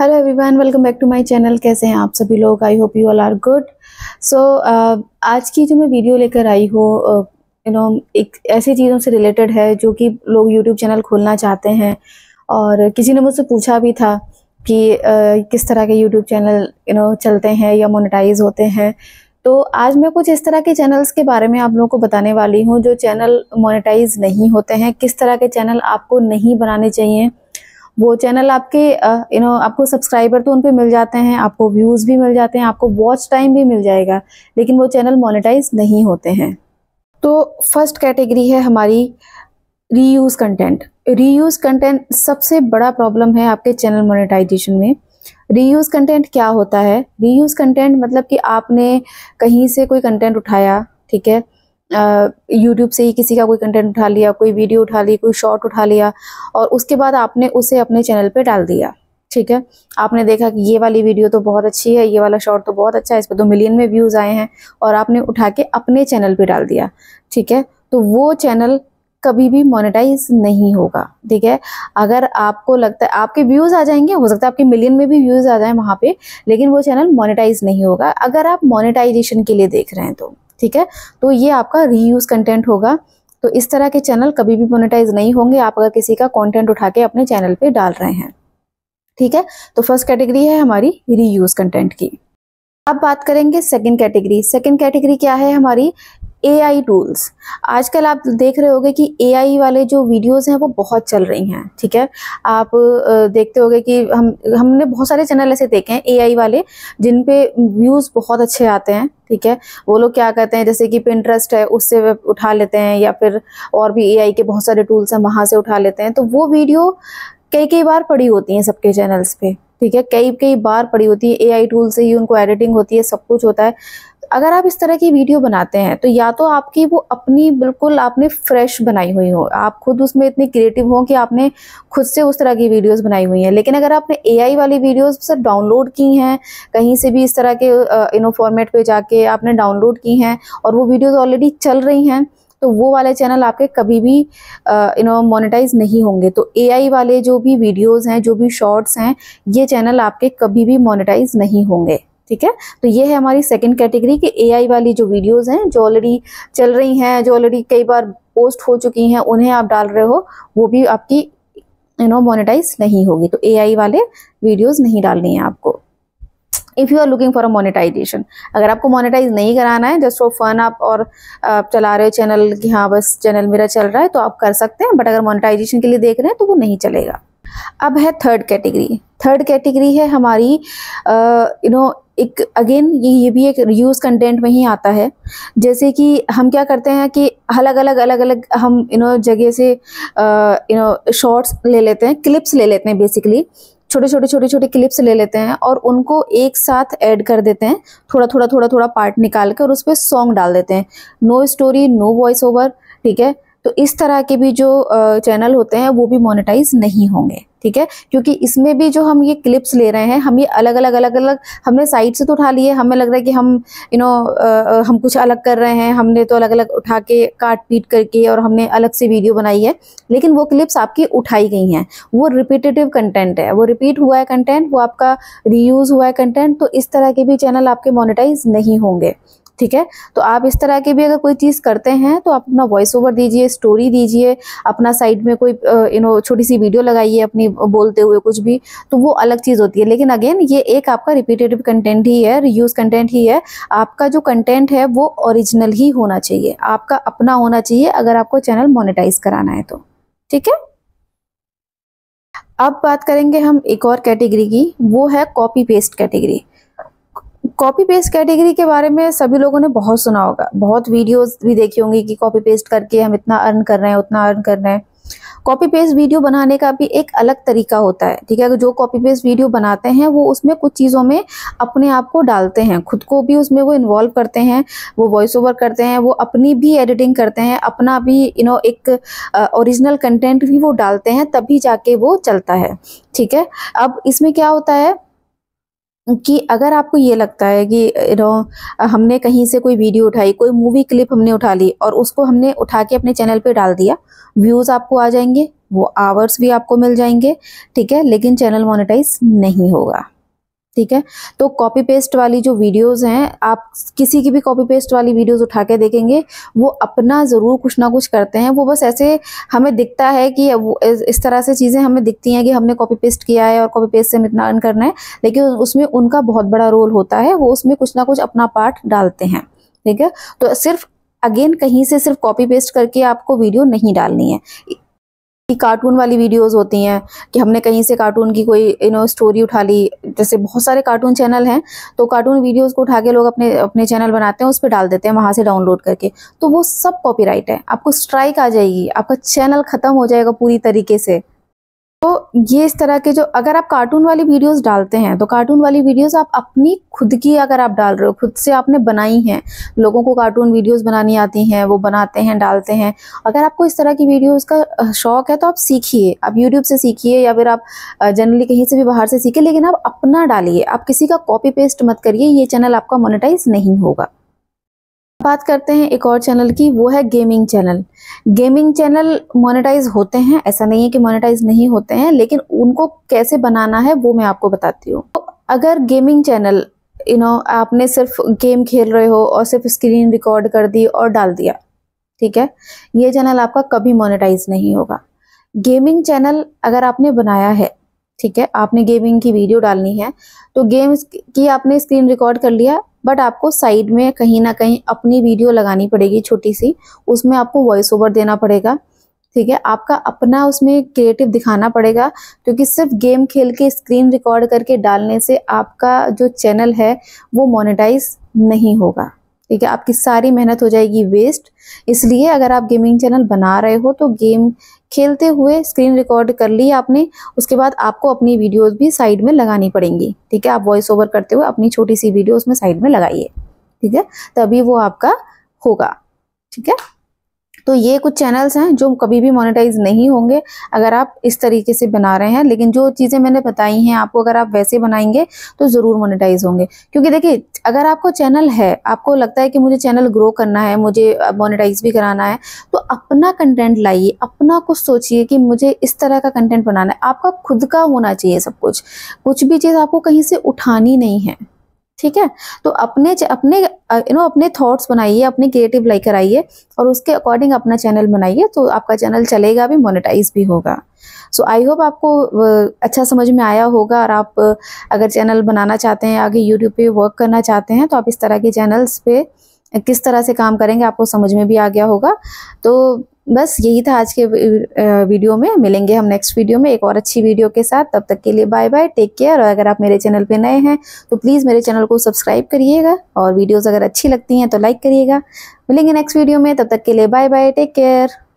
hello everyone welcome back to my channel कैसे हैं आप सभी लोग I hope you all are good so आज की जो मैं वीडियो लेकर आई हूँ यू uh, नो एक ऐसी चीज़ों से रिलेटेड है जो कि लोग यूट्यूब चैनल खोलना चाहते हैं और किसी ने मुझसे पूछा भी था कि uh, किस तरह के यूट्यूब चैनल यू नो चलते हैं या मोनिटाइज होते हैं तो आज मैं कुछ इस तरह के चैनल्स के बारे में आप लोगों को बताने वाली हूँ जो चैनल मोनिटाइज नहीं होते हैं किस तरह के चैनल आपको नहीं बनाने चाहिए वो चैनल आपके यू नो आपको सब्सक्राइबर तो उन पर मिल जाते हैं आपको व्यूज़ भी मिल जाते हैं आपको वॉच टाइम भी मिल जाएगा लेकिन वो चैनल मोनिटाइज नहीं होते हैं तो फर्स्ट कैटेगरी है हमारी रीयूज़ कंटेंट रीयूज़ कंटेंट सबसे बड़ा प्रॉब्लम है आपके चैनल मोनेटाइजेशन में रीयूज़ कंटेंट क्या होता है रीयूज़ कंटेंट मतलब कि आपने कहीं से कोई कंटेंट उठाया ठीक है यूट्यूब से ही किसी का कोई कंटेंट उठा लिया कोई वीडियो उठा ली कोई शॉर्ट उठा लिया और उसके बाद आपने उसे अपने चैनल पर डाल दिया ठीक है आपने देखा कि ये वाली वीडियो तो बहुत अच्छी है ये वाला शॉर्ट तो बहुत अच्छा है इस पर दो मिलियन में व्यूज़ आए हैं और आपने उठा के अपने चैनल पे डाल दिया ठीक है तो वो चैनल कभी भी मोनेटाइज नहीं होगा ठीक है अगर आपको लगता है आपके व्यूज़ आ जाएंगे हो सकता है आपके मिलियन में भी व्यूज़ आ जाए वहाँ पे लेकिन वो चैनल मोनेटाइज नहीं होगा अगर आप मोनेटाइजेशन के लिए देख रहे हैं तो ठीक है तो ये आपका रीयूज कंटेंट होगा तो इस तरह के चैनल कभी भी मोनेटाइज नहीं होंगे आप अगर किसी का कंटेंट उठा के अपने चैनल पे डाल रहे हैं ठीक है तो फर्स्ट कैटेगरी है हमारी रीयूज कंटेंट की अब बात करेंगे सेकंड कैटेगरी सेकंड कैटेगरी क्या है हमारी एआई टूल्स आजकल आप देख रहे होगे कि एआई वाले जो वीडियोस हैं वो बहुत चल रही हैं ठीक है आप देखते होगे कि हम हमने बहुत सारे चैनल ऐसे देखे हैं एआई वाले जिन पे व्यूज़ बहुत अच्छे आते हैं ठीक है वो लोग क्या करते हैं जैसे कि पिंट्रस्ट है उससे वे उठा लेते हैं या फिर और भी एआई के बहुत सारे टूल्स हैं वहाँ से उठा लेते हैं तो वो वीडियो कई कई बार पड़ी होती हैं सबके चैनल्स पे ठीक है कई कई बार पड़ी होती है आई टूल से ही उनको एडिटिंग होती है सब कुछ होता है अगर आप इस तरह की वीडियो बनाते हैं तो या तो आपकी वो अपनी बिल्कुल आपने फ्रेश बनाई हुई हो आप खुद उसमें इतनी क्रिएटिव हो कि आपने खुद से उस तरह की वीडियोस बनाई हुई हैं लेकिन अगर आपने एआई वाली वीडियोस सर डाउनलोड की हैं कहीं से भी इस तरह के इनो फॉर्मेट पर जाके आपने डाउनलोड की हैं और वो वीडियोज़ ऑलरेडी चल रही हैं तो वो वाले चैनल आपके कभी भी यू नो मोनेटाइज नहीं होंगे तो एआई वाले जो भी वीडियोस हैं जो भी शॉर्ट्स हैं ये चैनल आपके कभी भी मोनेटाइज नहीं होंगे ठीक है तो ये है हमारी सेकेंड कैटेगरी कि एआई वाली जो वीडियोस हैं जो ऑलरेडी चल रही हैं जो ऑलरेडी कई बार पोस्ट हो चुकी हैं उन्हें आप डाल रहे हो वो भी आपकी यू नो मोनिटाइज नहीं होगी तो एआई वाले वीडियोज नहीं डालनी है आपको if you are looking for a monetization अगर आपको मोनिटाइज नहीं कराना है जस्ट फॉर फन आप और आप चला रहे हो चैनल कि हाँ बस चैनल मेरा चल रहा है तो आप कर सकते हैं बट अगर मोनिटाइजेशन के लिए देख रहे हैं तो वो नहीं चलेगा अब है थर्ड कैटेगरी थर्ड कैटेगरी है हमारी यू नो एक अगेन ये ये भी एक रीयूज कंटेंट में ही आता है जैसे कि हम क्या करते हैं कि अलग अलग अलग अलग हम यू नो जगह से यू नो शॉर्ट्स ले लेते हैं क्लिप्स ले लेते हैं बेसिकली छोटे छोटे छोटे छोटे क्लिप्स ले लेते हैं और उनको एक साथ ऐड कर देते हैं थोड़ा थोड़ा थोड़ा थोड़ा पार्ट निकाल कर उस पर सॉन्ग डाल देते हैं no story no voice over ठीक है तो इस तरह के भी जो चैनल होते हैं वो भी मोनेटाइज नहीं होंगे ठीक है क्योंकि इसमें भी जो हम ये क्लिप्स ले रहे हैं हम ये अलग अलग अलग अलग हमने साइड से तो उठा लिए हमें लग रहा है कि हम यू नो हम कुछ अलग कर रहे हैं हमने तो अलग अलग उठा के काट पीट करके और हमने अलग से वीडियो बनाई है लेकिन वो क्लिप्स आपकी उठाई गई हैं वो रिपीटेटिव कंटेंट है वो रिपीट हुआ है कंटेंट वो आपका रीयूज़ हुआ है कंटेंट तो इस तरह के भी चैनल आपके मोनिटाइज नहीं होंगे ठीक है तो आप इस तरह के भी अगर कोई चीज़ करते हैं तो आप अपना वॉइस ओवर दीजिए स्टोरी दीजिए अपना साइड में कोई यू नो छोटी सी वीडियो लगाइए अपनी बोलते हुए कुछ भी तो वो अलग चीज़ होती है लेकिन अगेन ये एक आपका रिपीटेटिव कंटेंट ही है रियूज़ कंटेंट ही है आपका जो कंटेंट है वो ओरिजिनल ही होना चाहिए आपका अपना होना चाहिए अगर आपको चैनल मोनिटाइज कराना है तो ठीक है अब बात करेंगे हम एक और कैटेगरी की वो है copy paste category copy paste category के बारे में सभी लोगों ने बहुत सुना होगा बहुत वीडियोस भी देखी होंगी कि कॉपी पेस्ट करके हम इतना अर्न कर रहे हैं उतना अर्न कर रहे हैं कॉपी पेस्ट वीडियो बनाने का भी एक अलग तरीका होता है ठीक है जो कॉपी पेस्ट वीडियो बनाते हैं वो उसमें कुछ चीज़ों में अपने आप को डालते हैं खुद को भी उसमें वो इन्वॉल्व करते हैं वो वॉइस ओवर करते हैं वो अपनी भी एडिटिंग करते हैं अपना भी यू नो एक ओरिजिनल कंटेंट भी वो डालते हैं तभी जाके वो चलता है ठीक है अब इसमें क्या होता है कि अगर आपको ये लगता है कि यू नो हमने कहीं से कोई वीडियो उठाई कोई मूवी क्लिप हमने उठा ली और उसको हमने उठा के अपने चैनल पे डाल दिया व्यूज़ आपको आ जाएंगे वो आवर्स भी आपको मिल जाएंगे ठीक है लेकिन चैनल मोनेटाइज नहीं होगा ठीक है तो कॉपी पेस्ट वाली जो वीडियोस हैं आप किसी की भी कॉपी पेस्ट वाली वीडियोस उठा के देखेंगे वो अपना ज़रूर कुछ ना कुछ करते हैं वो बस ऐसे हमें दिखता है कि इस तरह से चीज़ें हमें दिखती हैं कि हमने कॉपी पेस्ट किया है और कॉपी पेस्ट से हम इतना अर्न करना है लेकिन उसमें उनका बहुत बड़ा रोल होता है वो उसमें कुछ ना कुछ अपना पार्ट डालते हैं ठीक है तो सिर्फ अगेन कहीं से सिर्फ कॉपी पेस्ट करके आपको वीडियो नहीं डालनी है कार्टून वाली वीडियोस होती हैं कि हमने कहीं से कार्टून की कोई यू नो स्टोरी उठा ली जैसे बहुत सारे कार्टून चैनल हैं तो कार्टून वीडियोस को उठा के लोग अपने अपने चैनल बनाते हैं उस पर डाल देते हैं वहाँ से डाउनलोड करके तो वो सब कॉपीराइट है आपको स्ट्राइक आ जाएगी आपका चैनल ख़त्म हो जाएगा पूरी तरीके से तो ये इस तरह के जो अगर आप कार्टून वाली वीडियोस डालते हैं तो कार्टून वाली वीडियोस आप अपनी खुद की अगर आप डाल रहे हो खुद से आपने बनाई हैं लोगों को कार्टून वीडियोस बनानी आती हैं वो बनाते हैं डालते हैं अगर आपको इस तरह की वीडियोस का शौक है तो आप सीखिए आप यूट्यूब से सीखिए या फिर आप जनरली कहीं से भी बाहर से सीखिए लेकिन आप अपना डालिए आप किसी का कॉपी पेस्ट मत करिए ये चैनल आपका मोनिटाइज नहीं होगा बात करते हैं एक और चैनल की वो है gaming channel gaming channel monetize होते हैं ऐसा नहीं है कि मोनेटाइज नहीं होते हैं लेकिन उनको कैसे बनाना है वो मैं आपको बताती हूँ तो अगर गेमिंग चैनल यू नो आपने सिर्फ गेम खेल रहे हो और सिर्फ स्क्रीन रिकॉर्ड कर दी और डाल दिया ठीक है ये चैनल आपका कभी मोनेटाइज नहीं होगा गेमिंग चैनल अगर आपने बनाया है ठीक है आपने गेमिंग की वीडियो डालनी है तो गेम्स की आपने स्क्रीन रिकॉर्ड कर लिया बट आपको साइड में कहीं ना कहीं अपनी वीडियो लगानी पड़ेगी छोटी सी उसमें आपको वॉइस ओवर देना पड़ेगा ठीक है आपका अपना उसमें क्रिएटिव दिखाना पड़ेगा क्योंकि सिर्फ गेम खेल के स्क्रीन रिकॉर्ड करके डालने से आपका जो चैनल है वो मोनेटाइज नहीं होगा ठीक है आपकी सारी मेहनत हो जाएगी वेस्ट इसलिए अगर आप गेमिंग चैनल बना रहे हो तो गेम खेलते हुए स्क्रीन रिकॉर्ड कर ली आपने उसके बाद आपको अपनी वीडियोस भी साइड में लगानी पड़ेंगी ठीक है आप वॉइस ओवर करते हुए अपनी छोटी सी वीडियो उसमें साइड में लगाइए ठीक है तभी वो आपका होगा ठीक है तो ये कुछ चैनल्स हैं जो कभी भी मोनेटाइज नहीं होंगे अगर आप इस तरीके से बना रहे हैं लेकिन जो चीज़ें मैंने बताई हैं आपको अगर आप वैसे बनाएंगे तो ज़रूर मोनेटाइज होंगे क्योंकि देखिए अगर आपको चैनल है आपको लगता है कि मुझे चैनल ग्रो करना है मुझे मोनेटाइज भी कराना है तो अपना कंटेंट लाइए अपना कुछ सोचिए कि मुझे इस तरह का कंटेंट बनाना है आपका खुद का होना चाहिए सब कुछ कुछ भी चीज़ आपको कहीं से उठानी नहीं है ठीक है तो अपने अपने यू नो अपने थॉट्स बनाइए अपने क्रिएटिव लाइक कराइए और उसके अकॉर्डिंग अपना चैनल बनाइए तो आपका चैनल चलेगा भी मोनेटाइज भी होगा सो आई होप आपको अच्छा समझ में आया होगा और आप अगर चैनल बनाना चाहते हैं आगे यूट्यूब पे वर्क करना चाहते हैं तो आप इस तरह के चैनल्स पे किस तरह से काम करेंगे आपको समझ में भी आ गया होगा तो बस यही था आज के वीडियो में मिलेंगे हम नेक्स्ट वीडियो में एक और अच्छी वीडियो के साथ तब तक के लिए बाय बाय टेक केयर और अगर आप मेरे चैनल पे नए हैं तो प्लीज़ मेरे चैनल को सब्सक्राइब करिएगा और वीडियोस अगर अच्छी लगती हैं तो लाइक करिएगा मिलेंगे नेक्स्ट वीडियो में तब तक के लिए बाय बाय टेक केयर